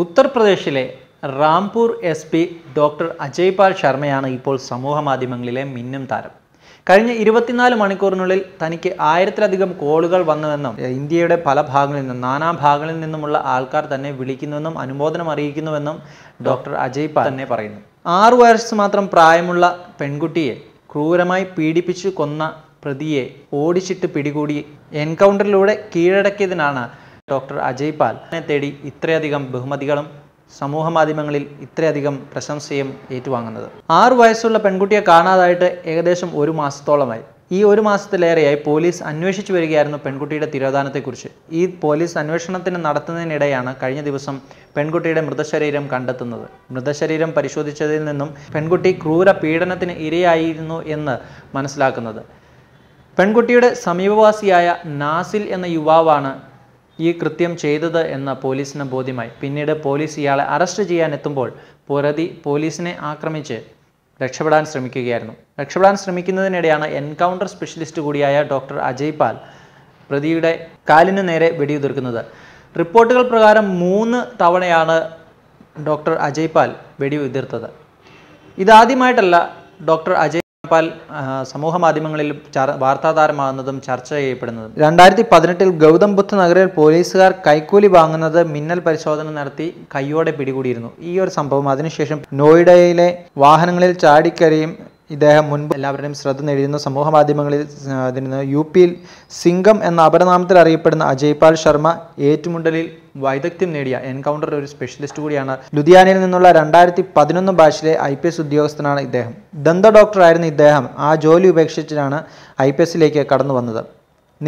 ഉത്തർപ്രദേശിലെ Rampur S P doctor Ajaypal ശർമ്മയാണ് ഇപ്പോൾ സമൂഹമാധ്യമങ്ങളിലെ മിന്നും താരം കഴിഞ്ഞ ഇരുപത്തിനാല് മണിക്കൂറിനുള്ളിൽ തനിക്ക് ആയിരത്തിലധികം കോളുകൾ വന്നുവെന്നും ഇന്ത്യയുടെ പല ഭാഗങ്ങളിൽ നിന്നും നാനാ ഭാഗങ്ങളിൽ നിന്നുമുള്ള ആൾക്കാർ തന്നെ വിളിക്കുന്നുവെന്നും അനുമോദനം അറിയിക്കുന്നുവെന്നും ഡോക്ടർ അജയ് പാൽ തന്നെ പറയുന്നു ആറു വയസ്സ് മാത്രം പ്രായമുള്ള പെൺകുട്ടിയെ ക്രൂരമായി പീഡിപ്പിച്ചു കൊന്ന പ്രതിയെ ഓടിച്ചിട്ട് പിടികൂടി എൻകൗണ്ടറിലൂടെ കീഴടക്കിയതിനാണ് ഡോക്ടർ അജയ് പാൽ തേടി ഇത്രയധികം ബഹുമതികളും സമൂഹമാധ്യമങ്ങളിൽ ഇത്രയധികം പ്രശംസയും ഏറ്റുവാങ്ങുന്നത് ആറു വയസ്സുള്ള പെൺകുട്ടിയെ കാണാതായിട്ട് ഏകദേശം ഒരു മാസത്തോളമായി ഈ ഒരു മാസത്തിലേറെയായി പോലീസ് അന്വേഷിച്ചു വരികയായിരുന്നു പെൺകുട്ടിയുടെ തിരോധാനത്തെക്കുറിച്ച് ഈ പോലീസ് അന്വേഷണത്തിന് നടത്തുന്നതിനിടെയാണ് കഴിഞ്ഞ ദിവസം പെൺകുട്ടിയുടെ മൃതശരീരം കണ്ടെത്തുന്നത് മൃതശരീരം പരിശോധിച്ചതിൽ നിന്നും പെൺകുട്ടി ക്രൂര പീഡനത്തിന് ഇരയായിരുന്നു എന്ന് മനസ്സിലാക്കുന്നത് പെൺകുട്ടിയുടെ സമീപവാസിയായ നാസിൽ എന്ന യുവാവാണ് ഈ കൃത്യം ചെയ്തത് എന്ന് പോലീസിന് ബോധ്യമായി പിന്നീട് പോലീസ് ഇയാളെ അറസ്റ്റ് ചെയ്യാനെത്തുമ്പോൾ പുരതി പോലീസിനെ ആക്രമിച്ച് രക്ഷപ്പെടാൻ ശ്രമിക്കുകയായിരുന്നു രക്ഷപ്പെടാൻ ശ്രമിക്കുന്നതിനിടെയാണ് എൻകൗണ്ടർ സ്പെഷ്യലിസ്റ്റ് കൂടിയായ ഡോക്ടർ അജയ് പാൽ പ്രതിയുടെ കാലിന് നേരെ വെടിയുതിർക്കുന്നത് റിപ്പോർട്ടുകൾ പ്രകാരം മൂന്ന് തവണയാണ് ഡോക്ടർ അജയ് പാൽ വെടിയുതിർത്തത് ഇതാദ്യമായിട്ടല്ല ഡോക്ടർ അജയ് തനപ്പാൽ സമൂഹ മാധ്യമങ്ങളിൽ വാർത്താതാരമാകുന്നതും ചർച്ച ചെയ്യപ്പെടുന്നതും രണ്ടായിരത്തി പതിനെട്ടിൽ ഗൗതം ബുദ്ധ നഗറിൽ പോലീസുകാർ കൈക്കൂലി വാങ്ങുന്നത് മിന്നൽ പരിശോധന നടത്തി കൈയോടെ പിടികൂടിയിരുന്നു ഈ ഒരു സംഭവം അതിനുശേഷം നോയിഡയിലെ വാഹനങ്ങളിൽ ചാടിക്കരയും ഇദ്ദേഹം മുൻപ് എല്ലാവരുടെയും ശ്രദ്ധ നേടിയിരുന്നു സമൂഹ മാധ്യമങ്ങളിൽ യു പിയിൽ സിംഗം എന്ന അപരനാമത്തിൽ അറിയപ്പെടുന്ന അജയ്പാൽ ശർമ്മ ഏറ്റുമുട്ടലിൽ വൈദഗ്ധ്യം നേടിയ എൻകൗണ്ടർ ഒരു സ്പെഷ്യലിസ്റ്റ് കൂടിയാണ് ലുധിയാനയിൽ നിന്നുള്ള രണ്ടായിരത്തി പതിനൊന്ന് ബാച്ചിലെ ഐ പി എസ് ഉദ്യോഗസ്ഥനാണ് ഇദ്ദേഹം ദന്ത ഡോക്ടറായിരുന്ന ഇദ്ദേഹം ആ ജോലി ഉപേക്ഷിച്ചിട്ടാണ് ഐ പി എസിലേക്ക് കടന്നു വന്നത്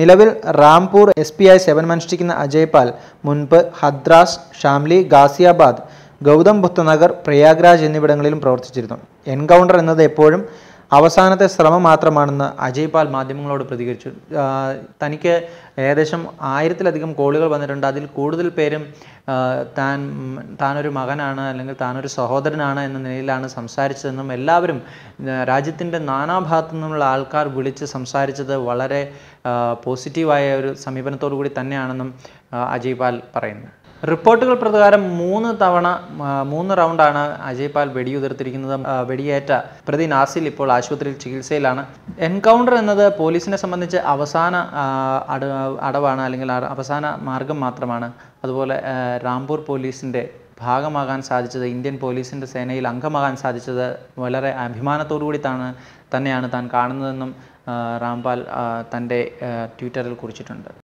നിലവിൽ റാംപൂർ എസ് പി സെവൻ സേവനമനുഷ്ഠിക്കുന്ന അജയ്പാൽ മുൻപ് ഹദ്രാസ് ഷാംലി ഗാസിയാബാദ് ഗൗതം ബുദ്ധനഗർ പ്രയാഗ്രാജ് എന്നിവിടങ്ങളിലും പ്രവർത്തിച്ചിരുന്നു എൻകൗണ്ടർ എന്നത് എപ്പോഴും അവസാനത്തെ ശ്രമം മാത്രമാണെന്ന് അജയ് പാൽ മാധ്യമങ്ങളോട് പ്രതികരിച്ചു തനിക്ക് ഏകദേശം ആയിരത്തിലധികം കോളുകൾ വന്നിട്ടുണ്ട് അതിൽ കൂടുതൽ പേരും താൻ താനൊരു മകനാണ് അല്ലെങ്കിൽ താനൊരു സഹോദരനാണ് എന്ന നിലയിലാണ് സംസാരിച്ചതെന്നും എല്ലാവരും രാജ്യത്തിൻ്റെ നാനാഭാഗത്തു നിന്നുള്ള ആൾക്കാർ വിളിച്ച് സംസാരിച്ചത് വളരെ പോസിറ്റീവായ ഒരു സമീപനത്തോടു കൂടി തന്നെയാണെന്നും അജയ് പാൽ പറയുന്നു റിപ്പോർട്ടുകൾ പ്രകാരം മൂന്ന് തവണ മൂന്ന് റൗണ്ടാണ് അജയ്പാൽ വെടിയുതിർത്തിരിക്കുന്നത് വെടിയേറ്റ പ്രതി നാസിൽ ഇപ്പോൾ ആശുപത്രിയിൽ ചികിത്സയിലാണ് എൻകൗണ്ടർ എന്നത് പോലീസിനെ സംബന്ധിച്ച് അവസാന അടവാണ് അല്ലെങ്കിൽ അവസാന മാർഗം മാത്രമാണ് അതുപോലെ രാംപൂർ പോലീസിൻ്റെ ഭാഗമാകാൻ സാധിച്ചത് ഇന്ത്യൻ പോലീസിൻ്റെ സേനയിൽ അംഗമാകാൻ സാധിച്ചത് വളരെ അഭിമാനത്തോടു കൂടി താണ് തന്നെയാണ് താൻ കാണുന്നതെന്നും രാംപാൽ തൻ്റെ ട്വിറ്ററിൽ കുറിച്ചിട്ടുണ്ട്